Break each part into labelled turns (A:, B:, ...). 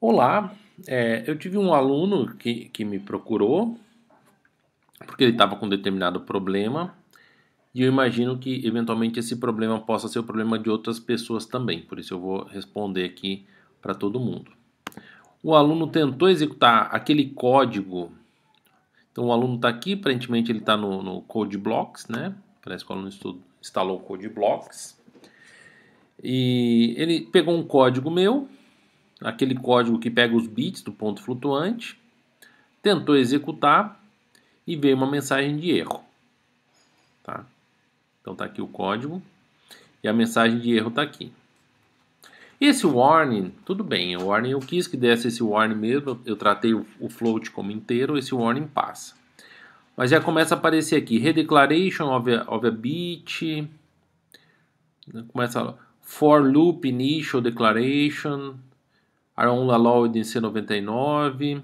A: Olá, é, eu tive um aluno que, que me procurou porque ele estava com determinado problema e eu imagino que eventualmente esse problema possa ser o problema de outras pessoas também, por isso eu vou responder aqui para todo mundo. O aluno tentou executar aquele código, então o aluno está aqui, aparentemente ele está no, no Code Blocks, né? Parece que o aluno estudo, instalou o Code Blocks e ele pegou um código meu aquele código que pega os bits do ponto flutuante, tentou executar e veio uma mensagem de erro. Tá? Então está aqui o código e a mensagem de erro está aqui. Esse warning, tudo bem, o warning eu quis que desse esse warning mesmo, eu tratei o float como inteiro, esse warning passa. Mas já começa a aparecer aqui, redeclaration of a, of a bit, né, começa for loop initial declaration, Aron Only em C99,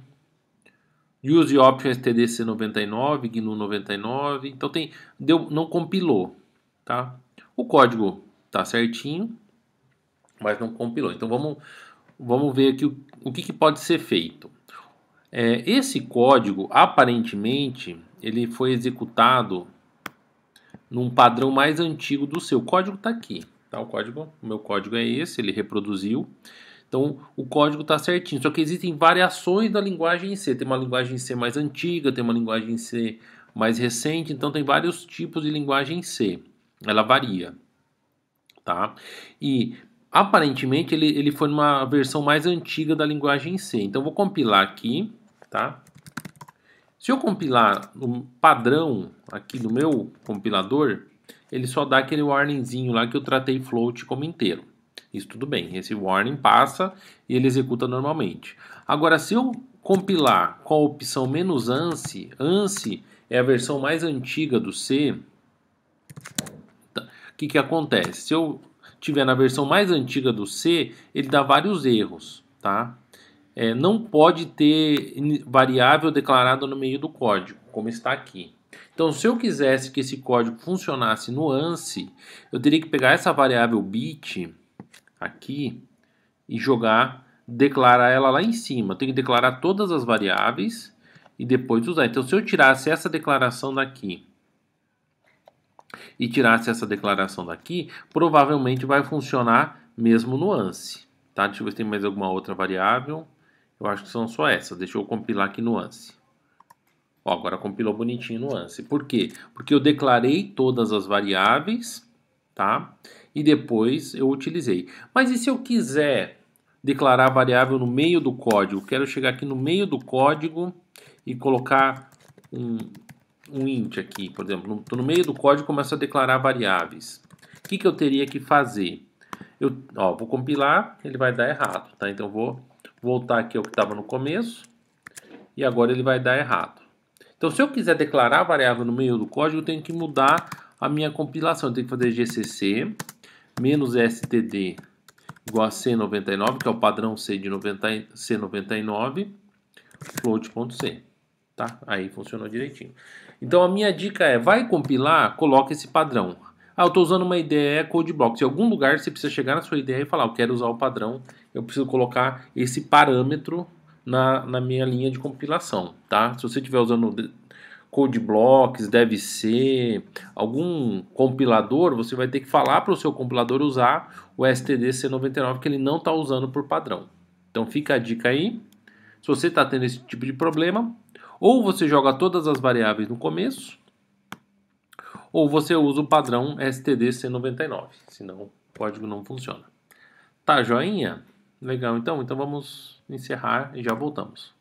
A: Use Options TDC99, GNU99. Então tem, deu, não compilou, tá? O código tá certinho, mas não compilou. Então vamos, vamos ver aqui o, o que, que pode ser feito. É, esse código, aparentemente, ele foi executado num padrão mais antigo do seu. O código está aqui. Tá? O código, o meu código é esse, ele reproduziu. Então o código está certinho, só que existem variações da linguagem em C. Tem uma linguagem em C mais antiga, tem uma linguagem em C mais recente, então tem vários tipos de linguagem em C. Ela varia, tá? E aparentemente ele, ele foi uma versão mais antiga da linguagem em C. Então vou compilar aqui, tá? Se eu compilar no padrão aqui do meu compilador, ele só dá aquele warningzinho lá que eu tratei float como inteiro. Isso tudo bem. Esse warning passa e ele executa normalmente. Agora, se eu compilar com a opção "-ANSI", ANSI é a versão mais antiga do C, tá, o que, que acontece? Se eu tiver na versão mais antiga do C, ele dá vários erros, tá? É, não pode ter variável declarada no meio do código, como está aqui. Então, se eu quisesse que esse código funcionasse no ANSI, eu teria que pegar essa variável bit aqui e jogar, declarar ela lá em cima. Tem que declarar todas as variáveis e depois usar. Então, se eu tirasse essa declaração daqui e tirasse essa declaração daqui, provavelmente vai funcionar mesmo ANSI Tá? Deixa eu ver se tem mais alguma outra variável. Eu acho que são só essas. Deixa eu compilar aqui ANSI Ó, agora compilou bonitinho no ANSI Por quê? Porque eu declarei todas as variáveis, tá? e depois eu utilizei. Mas e se eu quiser declarar a variável no meio do código? Quero chegar aqui no meio do código e colocar um, um int aqui, por exemplo. Estou no meio do código e começo a declarar variáveis. O que, que eu teria que fazer? Eu ó, vou compilar, ele vai dar errado. Tá? Então vou voltar aqui ao que estava no começo e agora ele vai dar errado. Então se eu quiser declarar a variável no meio do código, eu tenho que mudar a minha compilação. Eu tenho que fazer gcc menos STD igual a C99, que é o padrão C de 90, C99, float.c. Tá? Aí funcionou direitinho. Então a minha dica é, vai compilar, coloca esse padrão. Ah, eu estou usando uma IDE é CodeBlocks. Em algum lugar você precisa chegar na sua IDE e falar, eu quero usar o padrão, eu preciso colocar esse parâmetro na, na minha linha de compilação, tá? Se você estiver usando Code Blocks, deve ser algum compilador, você vai ter que falar para o seu compilador usar o STD-C99 que ele não está usando por padrão. Então fica a dica aí. Se você está tendo esse tipo de problema, ou você joga todas as variáveis no começo, ou você usa o padrão STD-C99, senão o código não funciona. Tá joinha? Legal, então, então vamos encerrar e já voltamos.